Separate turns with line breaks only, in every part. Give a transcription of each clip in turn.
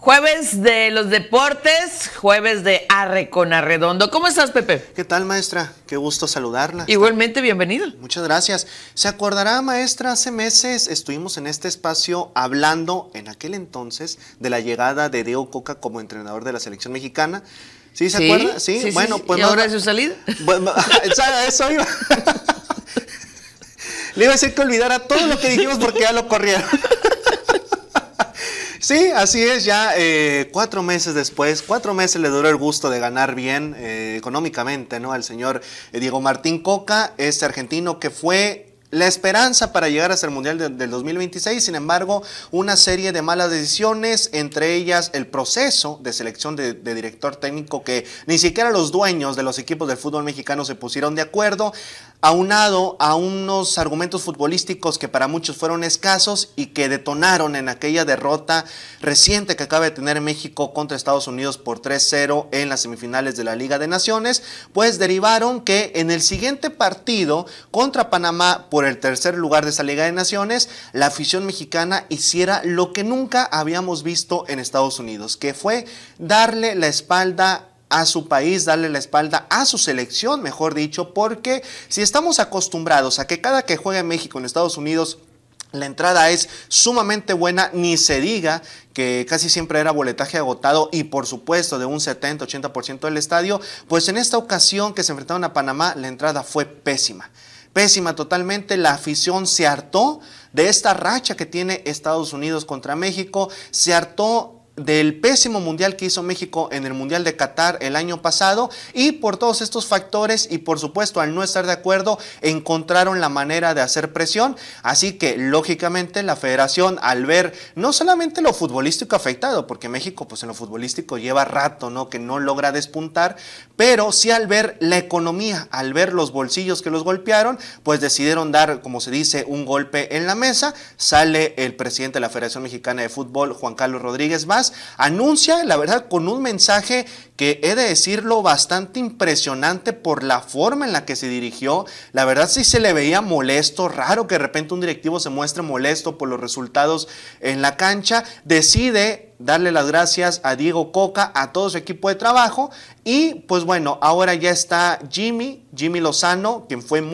Jueves de los deportes, jueves de Arre con Arredondo. ¿Cómo estás,
Pepe? ¿Qué tal, maestra? Qué gusto saludarla. Igualmente, bienvenido. Muchas gracias. ¿Se acordará, maestra? Hace meses estuvimos en este espacio hablando, en aquel entonces, de la llegada de Deo Coca como entrenador de la selección mexicana. ¿Sí se acuerda? Sí, bueno, pues. ¿Y ahora su salida? eso iba. Le iba a decir que olvidara todo lo que dijimos porque ya lo corrieron. Sí, así es, ya eh, cuatro meses después, cuatro meses le duró el gusto de ganar bien eh, económicamente, ¿no? Al señor eh, Diego Martín Coca, este argentino que fue la esperanza para llegar hasta el Mundial del 2026, sin embargo, una serie de malas decisiones, entre ellas el proceso de selección de, de, director técnico que ni siquiera los dueños de los equipos del fútbol mexicano se pusieron de acuerdo, aunado a unos argumentos futbolísticos que para muchos fueron escasos y que detonaron en aquella derrota reciente que acaba de tener México contra Estados Unidos por 3-0 en las semifinales de la Liga de Naciones, pues derivaron que en el siguiente partido contra Panamá, por el tercer lugar de esa Liga de Naciones, la afición mexicana hiciera lo que nunca habíamos visto en Estados Unidos, que fue darle la espalda a su país, darle la espalda a su selección, mejor dicho, porque si estamos acostumbrados a que cada que juega México en Estados Unidos, la entrada es sumamente buena, ni se diga que casi siempre era boletaje agotado y por supuesto de un 70-80% del estadio, pues en esta ocasión que se enfrentaron a Panamá, la entrada fue pésima pésima totalmente. La afición se hartó de esta racha que tiene Estados Unidos contra México, se hartó del pésimo mundial que hizo México en el Mundial de Qatar el año pasado y por todos estos factores y por supuesto al no estar de acuerdo encontraron la manera de hacer presión, así que lógicamente la federación al ver no solamente lo futbolístico afectado, porque México pues en lo futbolístico lleva rato, ¿no? que no logra despuntar, pero sí al ver la economía, al ver los bolsillos que los golpearon, pues decidieron dar, como se dice, un golpe en la mesa, sale el presidente de la Federación Mexicana de Fútbol Juan Carlos Rodríguez Vaz anuncia, la verdad, con un mensaje que he de decirlo bastante impresionante por la forma en la que se dirigió. La verdad si se le veía molesto, raro que de repente un directivo se muestre molesto por los resultados en la cancha. Decide darle las gracias a Diego Coca, a todo su equipo de trabajo. Y pues bueno, ahora ya está Jimmy, Jimmy Lozano, quien fue,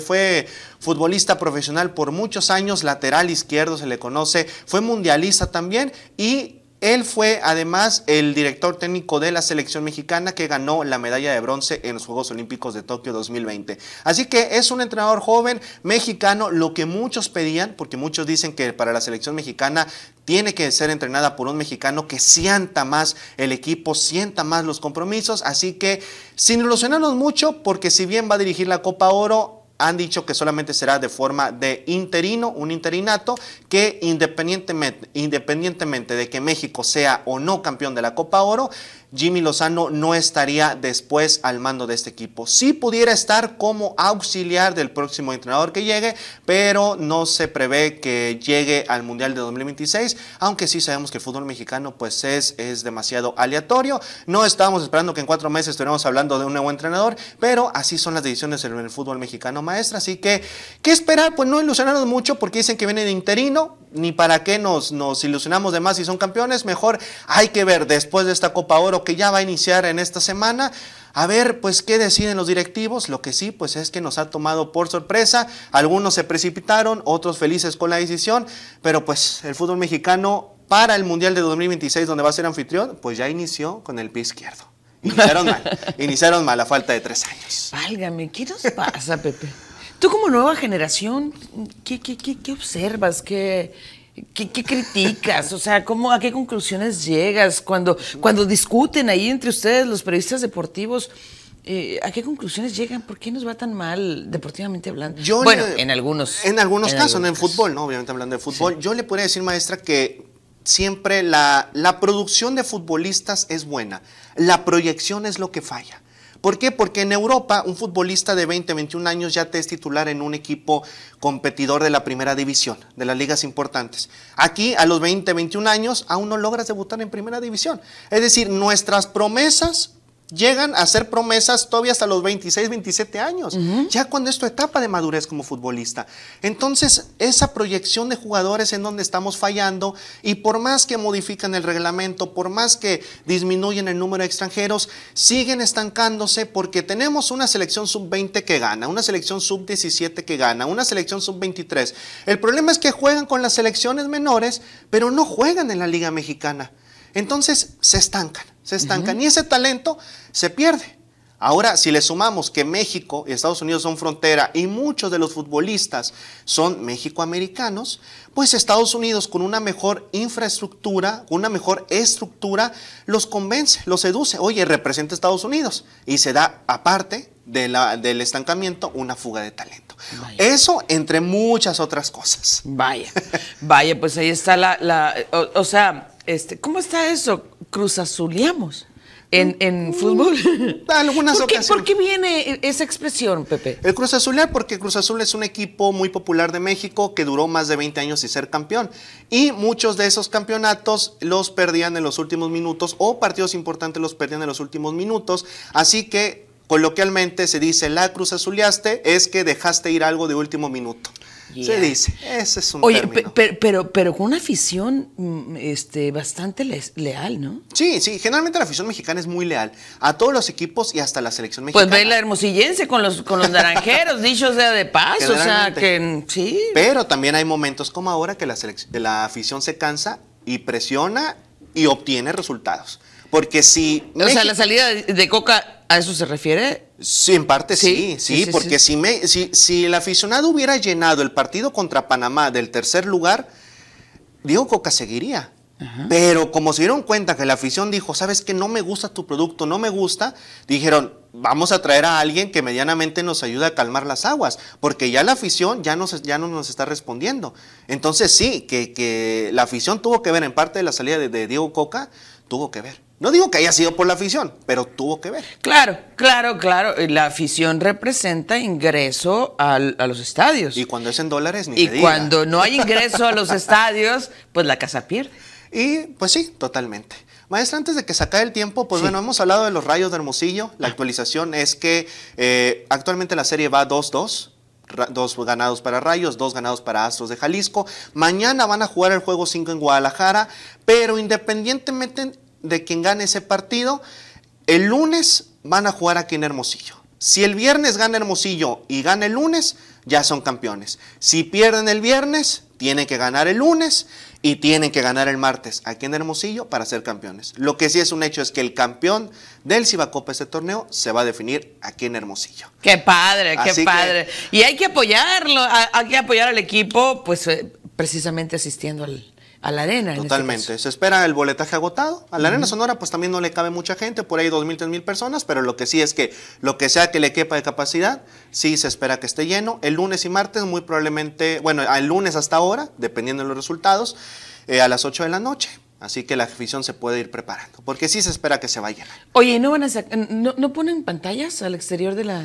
fue futbolista profesional por muchos años, lateral izquierdo se le conoce, fue mundialista también y él fue además el director técnico de la selección mexicana que ganó la medalla de bronce en los Juegos Olímpicos de Tokio 2020. Así que es un entrenador joven mexicano, lo que muchos pedían, porque muchos dicen que para la selección mexicana tiene que ser entrenada por un mexicano que sienta más el equipo, sienta más los compromisos. Así que sin ilusionarnos mucho, porque si bien va a dirigir la Copa Oro, han dicho que solamente será de forma de interino, un interinato, que independientemente, independientemente de que México sea o no campeón de la Copa Oro, Jimmy Lozano no estaría después al mando de este equipo. Sí pudiera estar como auxiliar del próximo entrenador que llegue, pero no se prevé que llegue al Mundial de 2026, aunque sí sabemos que el fútbol mexicano pues es, es demasiado aleatorio. No estábamos esperando que en cuatro meses estuviéramos hablando de un nuevo entrenador, pero así son las decisiones en el fútbol mexicano maestra. Así que, ¿qué esperar? Pues no ilusionarnos mucho porque dicen que viene de interino, ni para qué nos, nos ilusionamos de más si son campeones, mejor hay que ver después de esta Copa Oro que ya va a iniciar en esta semana. A ver, pues, qué deciden los directivos. Lo que sí, pues, es que nos ha tomado por sorpresa. Algunos se precipitaron, otros felices con la decisión. Pero, pues, el fútbol mexicano para el Mundial de 2026, donde va a ser anfitrión, pues ya inició con el pie izquierdo. Iniciaron mal, iniciaron mal a falta de tres años.
Válgame, ¿qué nos pasa, Pepe? Tú como nueva generación, ¿qué, qué, observas? ¿Qué, ¿Qué, criticas? O sea, ¿cómo, ¿a qué conclusiones llegas cuando, cuando discuten ahí entre ustedes los periodistas deportivos? Eh, ¿A qué conclusiones llegan? ¿Por qué nos va tan mal deportivamente hablando? bueno,
en algunos. En algunos casos, no en fútbol, ¿no? Obviamente hablando de fútbol. Yo le podría decir, maestra, que siempre la, la producción de futbolistas es buena. La proyección es lo que falla. ¿Por qué? Porque en Europa un futbolista de 20, 21 años ya te es titular en un equipo competidor de la primera división, de las ligas importantes. Aquí a los 20, 21 años aún no logras debutar en primera división. Es decir, nuestras promesas llegan a hacer promesas todavía hasta los 26, 27 años, ya cuando es tu etapa de madurez como futbolista. Entonces, esa proyección de jugadores en donde estamos fallando y por más que modifican el reglamento, por más que disminuyen el número de extranjeros, siguen estancándose porque tenemos una selección sub-20 que gana, una selección sub-17 que gana, una selección sub-23. El problema es que juegan con las selecciones menores, pero no juegan en la Liga Mexicana. Entonces, se estancan se estancan y ese talento se pierde. Ahora, si le sumamos que México y Estados Unidos son frontera y muchos de los futbolistas son mexicoamericanos, pues Estados Unidos con una mejor infraestructura, una mejor estructura, los convence, los seduce. Oye, representa a Estados Unidos y se da aparte de la, del estancamiento una fuga de talento. Eso entre muchas otras cosas. Vaya, vaya, pues ahí está la, la o, o sea, este, ¿cómo
está eso? cruzazuleamos. En, en, mm, fútbol. ¿Por qué,
viene esa expresión, Pepe? El Cruz Azul ah, porque Cruz Azul es un equipo muy popular de México que duró más de 20 años sin ser campeón. Y muchos de esos campeonatos los perdían en los últimos minutos o partidos importantes los perdían en los últimos minutos. Así que coloquialmente se dice la Cruz Azuleaste es que dejaste ir algo de último minuto. Se dice,
ese es un Pero, pero, con una afición mm, este, bastante
leal, ¿no? Sí, sí, generalmente la afición mexicana es muy leal a todos los equipos y hasta la selección mexicana. Pues ve
la hermosillense con los, con los naranjeros, dicho sea de paz, o sea, que
sí. Pero también hay momentos como ahora que la, la afición se cansa y presiona y obtiene resultados. Porque si... O sea, la
salida de Coca, ¿a eso se refiere?
Sí, en parte sí, sí, porque Si, me, si, si, el aficionado hubiera llenado el partido contra Panamá del tercer lugar, Diego Coca seguiría. Pero como se dieron cuenta que la afición dijo, sabes que no me gusta tu producto, no me gusta, dijeron, vamos a traer a alguien que medianamente nos ayude a calmar las aguas, porque ya la afición ya, nos, ya no nos está respondiendo. Entonces sí, que, la afición tuvo que ver en parte de la salida de, de Diego Coca, tuvo que ver. No digo que haya sido por la afición, pero tuvo que ver. Claro, claro,
claro. Eh, la afición representa ingreso a los estadios. Y cuando es en dólares, ni Y cuando no hay ingreso a los
estadios, pues la casa pierde. Y pues sí, totalmente. Maestra, antes de que se acabe el tiempo, pues bueno, hemos hablado de los rayos de Hermosillo. La ah. actualización es que eh, actualmente la serie va 2-2 dos ganados para Rayos, dos ganados para Astros de Jalisco. Mañana van a jugar el juego 5 en Guadalajara, pero independientemente, de quien gane ese partido, el lunes van a jugar aquí en Hermosillo. Si el viernes gana Hermosillo y gana el lunes, ya son campeones. Si pierden el viernes, tienen que ganar el lunes y tienen que ganar el martes aquí en Hermosillo para ser campeones. Lo que sí es un hecho es que el campeón del Cibacopa este torneo se va a definir aquí en Hermosillo.
Qué padre, qué padre. Y hay que apoyarlo, hay que apoyar al equipo, pues eh, precisamente asistiendo al, a la
arena. Este Totalmente. se espera el boletaje agotado. A la arena sonora pues también no le cabe mucha gente, por ahí 2.000, 3.000 personas, pero lo que sí es que lo que sea que le quepa de capacidad, sí se espera que esté lleno. El lunes y martes muy probablemente, bueno, el lunes hasta ahora, dependiendo de los resultados, eh, a las 8 de la noche. Así que la afición se puede ir preparando, porque sí se espera que se vaya.
Oye, ¿no, van a ¿no ponen pantallas al exterior de la...?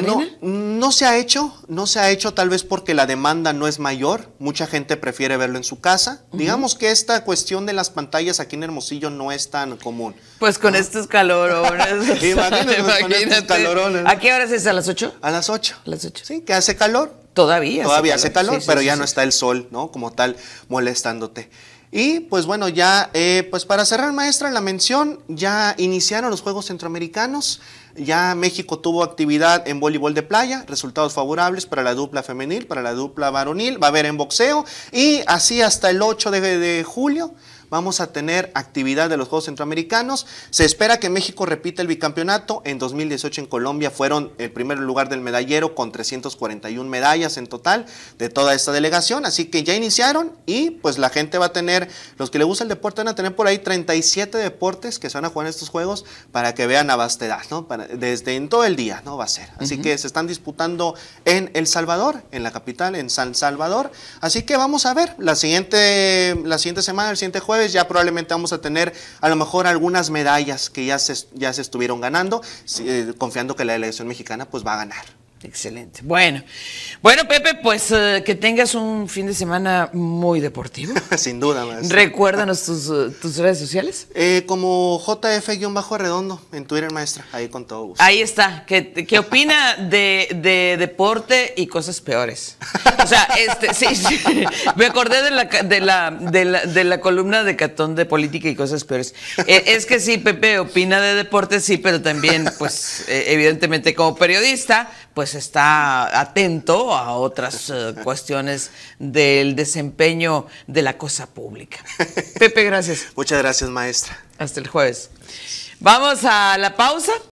No,
no, se ha hecho, no se ha hecho tal vez porque la demanda no es mayor, mucha gente prefiere verlo en su casa. Digamos que esta cuestión de las pantallas aquí en Hermosillo no es tan común.
Pues con ah. estos calorones. Imagínate, pues con calorones. ¿A
qué horas es? ¿A las 8? A las 8. A las 8. Sí, que hace calor. Todavía. Todavía hace calor, pero ya no está el sol, ¿no? Como tal, molestándote. Y pues bueno, ya eh, pues para cerrar, maestra, la mención, ya iniciaron los Juegos Centroamericanos, ya México tuvo actividad en voleibol de playa, resultados favorables para la dupla femenil, para la dupla varonil, va a haber en boxeo y así hasta el 8 de, de julio vamos a tener actividad de los Juegos Centroamericanos. Se espera que México repita el bicampeonato. En 2018 en Colombia fueron el primer lugar del medallero con 341 medallas en total de toda esta delegación. Así que ya iniciaron y pues la gente va a tener, los que le gusta el deporte van a tener por ahí 37 deportes que se van a jugar en estos Juegos para que vean a vastedad, ¿no? desde en todo el día, ¿no? Va a ser. Así que se están disputando en El Salvador, en la capital, en San Salvador. Así que vamos a ver la siguiente, la siguiente semana, el siguiente jueves ya probablemente vamos a tener a lo mejor algunas medallas que ya se, ya se estuvieron ganando, eh, confiando que la elección mexicana pues va a ganar. Excelente.
Bueno, bueno Pepe, pues eh, que tengas
un fin de semana muy deportivo. Sin duda, más. Recuérdanos eh, tus, redes sociales. Eh, como JF-redondo en Twitter, maestra. Ahí con todo gusto.
Ahí está. ¿Qué, qué opina de, de, deporte y cosas peores? O sea, este, sí, sí. me acordé de la, de, la, de, la, columna de Catón de política y cosas peores. es que sí, Pepe opina de deporte, sí, pero también, pues, evidentemente como periodista pues está atento a otras eh, cuestiones del desempeño de la cosa pública.
Pepe, gracias. Muchas gracias,
maestra. Hasta el jueves. Vamos a la pausa.